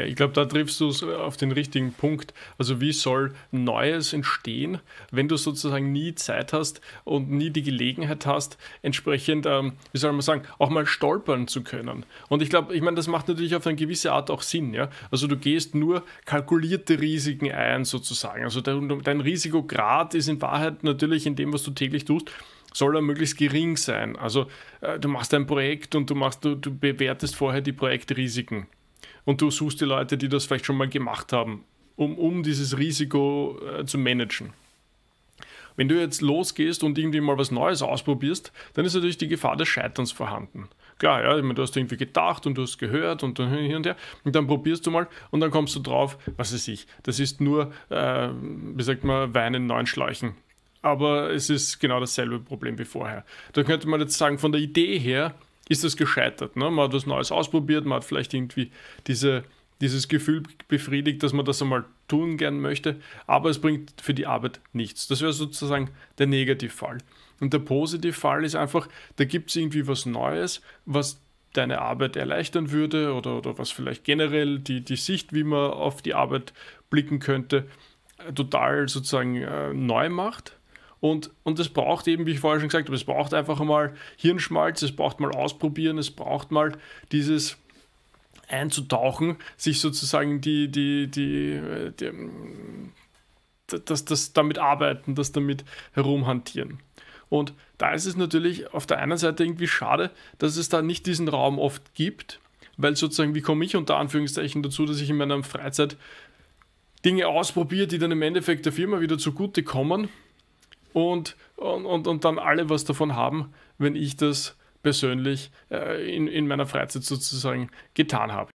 Ja, ich glaube, da triffst du es äh, auf den richtigen Punkt. Also wie soll Neues entstehen, wenn du sozusagen nie Zeit hast und nie die Gelegenheit hast, entsprechend, ähm, wie soll man sagen, auch mal stolpern zu können. Und ich glaube, ich meine, das macht natürlich auf eine gewisse Art auch Sinn. Ja? Also du gehst nur kalkulierte Risiken ein sozusagen. Also dein, dein Risikograd ist in Wahrheit natürlich in dem, was du täglich tust, soll er möglichst gering sein. Also äh, du machst ein Projekt und du machst, du, du bewertest vorher die Projektrisiken und du suchst die Leute, die das vielleicht schon mal gemacht haben, um, um dieses Risiko äh, zu managen. Wenn du jetzt losgehst und irgendwie mal was Neues ausprobierst, dann ist natürlich die Gefahr des Scheiterns vorhanden. Klar, ja, meine, du hast irgendwie gedacht und du hast gehört und dann hier und her. Und dann probierst du mal und dann kommst du drauf, was weiß ich, das ist nur, äh, wie sagt man, Wein in neun Schläuchen. Aber es ist genau dasselbe Problem wie vorher. Da könnte man jetzt sagen, von der Idee her ist das gescheitert. Ne? Man hat was Neues ausprobiert, man hat vielleicht irgendwie diese, dieses Gefühl befriedigt, dass man das einmal tun gern möchte, aber es bringt für die Arbeit nichts. Das wäre sozusagen der Negativfall. Und der Positivfall ist einfach, da gibt es irgendwie was Neues, was deine Arbeit erleichtern würde oder, oder was vielleicht generell die, die Sicht, wie man auf die Arbeit blicken könnte, total sozusagen äh, neu macht. Und, und das braucht eben, wie ich vorher schon gesagt habe, es braucht einfach mal Hirnschmalz, es braucht mal ausprobieren, es braucht mal dieses einzutauchen, sich sozusagen die, die, die, äh, die, die äh, das, das damit arbeiten, das damit herumhantieren. Und da ist es natürlich auf der einen Seite irgendwie schade, dass es da nicht diesen Raum oft gibt, weil sozusagen, wie komme ich unter Anführungszeichen dazu, dass ich in meiner Freizeit Dinge ausprobiere, die dann im Endeffekt der Firma wieder zugutekommen, und, und, und dann alle was davon haben, wenn ich das persönlich äh, in, in meiner Freizeit sozusagen getan habe.